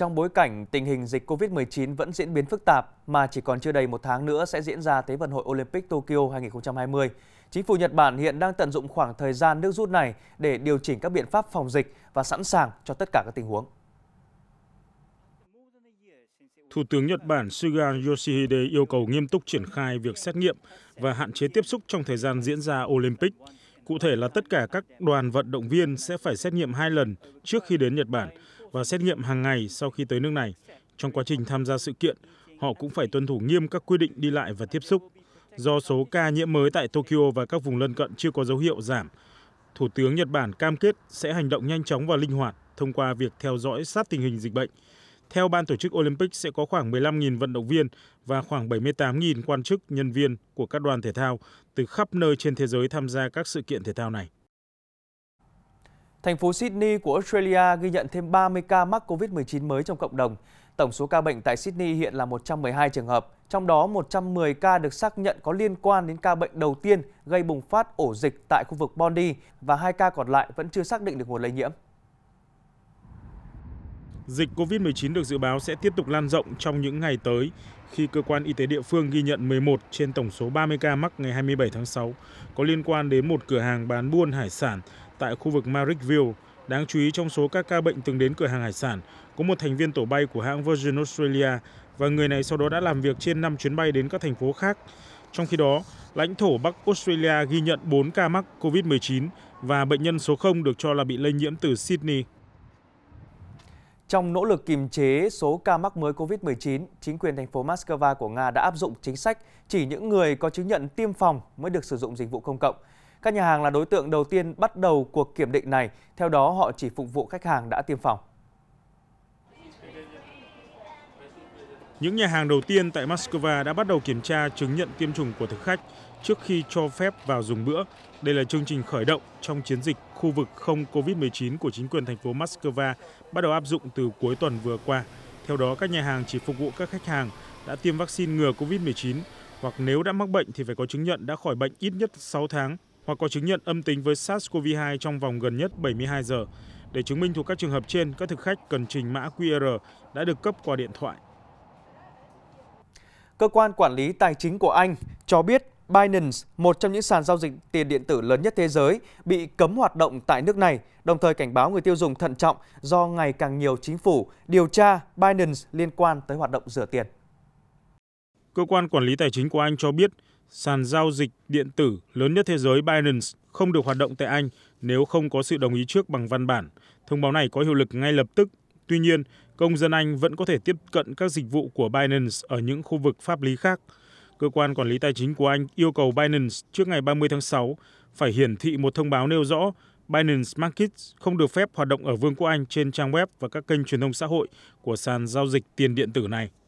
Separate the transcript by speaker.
Speaker 1: Trong bối cảnh tình hình dịch COVID-19 vẫn diễn biến phức tạp mà chỉ còn chưa đầy một tháng nữa sẽ diễn ra Thế vận hội Olympic Tokyo 2020, chính phủ Nhật Bản hiện đang tận dụng khoảng thời gian nước rút này để điều chỉnh các biện pháp phòng dịch và sẵn sàng cho tất cả các tình huống.
Speaker 2: Thủ tướng Nhật Bản Suga Yoshihide yêu cầu nghiêm túc triển khai việc xét nghiệm và hạn chế tiếp xúc trong thời gian diễn ra Olympic. Cụ thể là tất cả các đoàn vận động viên sẽ phải xét nghiệm hai lần trước khi đến Nhật Bản và xét nghiệm hàng ngày sau khi tới nước này. Trong quá trình tham gia sự kiện, họ cũng phải tuân thủ nghiêm các quy định đi lại và tiếp xúc. Do số ca nhiễm mới tại Tokyo và các vùng lân cận chưa có dấu hiệu giảm, Thủ tướng Nhật Bản cam kết sẽ hành động nhanh chóng và linh hoạt thông qua việc theo dõi sát tình hình dịch bệnh. Theo ban tổ chức Olympic sẽ có khoảng 15.000 vận động viên và khoảng 78.000 quan chức, nhân viên của các đoàn thể thao từ khắp nơi trên thế giới tham gia các sự kiện thể thao này. Thành phố Sydney của Australia ghi nhận thêm 30 ca mắc COVID-19 mới
Speaker 1: trong cộng đồng. Tổng số ca bệnh tại Sydney hiện là 112 trường hợp, trong đó 110 ca được xác nhận có liên quan đến ca bệnh đầu tiên gây bùng phát ổ dịch tại khu vực Bondi và hai ca còn lại vẫn chưa xác định được nguồn lây nhiễm.
Speaker 2: Dịch COVID-19 được dự báo sẽ tiếp tục lan rộng trong những ngày tới khi cơ quan y tế địa phương ghi nhận 11 trên tổng số 30 ca mắc ngày 27 tháng 6 có liên quan đến một cửa hàng bán buôn hải sản tại khu vực marrickville đáng chú ý trong số các ca bệnh từng đến cửa hàng hải sản có một thành viên tổ bay của hãng virgin australia và người này sau đó đã làm việc trên năm chuyến bay đến các thành phố khác trong khi đó lãnh thổ bắc australia ghi nhận 4 ca mắc covid 19 và bệnh nhân số 0 được cho là bị lây nhiễm từ sydney trong nỗ lực
Speaker 1: kiềm chế số ca mắc mới COVID-19, chính quyền thành phố Moscow của Nga đã áp dụng chính sách chỉ những người có chứng nhận tiêm phòng mới được sử dụng dịch vụ công cộng. Các nhà hàng là đối tượng đầu tiên bắt đầu cuộc kiểm định này, theo đó họ chỉ phục vụ khách hàng đã tiêm phòng.
Speaker 2: Những nhà hàng đầu tiên tại Moscow đã bắt đầu kiểm tra chứng nhận tiêm chủng của thực khách trước khi cho phép vào dùng bữa. Đây là chương trình khởi động trong chiến dịch khu vực không COVID-19 của chính quyền thành phố Moscow bắt đầu áp dụng từ cuối tuần vừa qua. Theo đó, các nhà hàng chỉ phục vụ các khách hàng đã tiêm vaccine ngừa COVID-19 hoặc nếu đã mắc bệnh thì phải có chứng nhận đã khỏi bệnh ít nhất 6 tháng hoặc có chứng nhận âm tính với sars cov hai trong vòng gần nhất 72 giờ để chứng minh thuộc các trường hợp trên các thực khách cần trình mã qr đã được cấp qua điện thoại cơ quan quản lý tài chính của
Speaker 1: Anh cho biết Binance, một trong những sàn giao dịch tiền điện tử lớn nhất thế giới, bị cấm hoạt động tại nước này, đồng thời cảnh báo người tiêu dùng thận trọng do ngày càng nhiều chính phủ điều tra
Speaker 2: Binance liên quan tới hoạt động rửa tiền cơ quan quản lý tài chính của anh cho biết sàn giao dịch điện tử lớn nhất thế giới binance không được hoạt động tại anh nếu không có sự đồng ý trước bằng văn bản thông báo này có hiệu lực ngay lập tức tuy nhiên công dân anh vẫn có thể tiếp cận các dịch vụ của binance ở những khu vực pháp lý khác cơ quan quản lý tài chính của anh yêu cầu binance trước ngày 30 tháng 6 phải hiển thị một thông báo nêu rõ Binance Markets không được phép hoạt động ở Vương quốc Anh trên trang web và các kênh truyền thông xã hội của sàn giao dịch tiền điện tử này.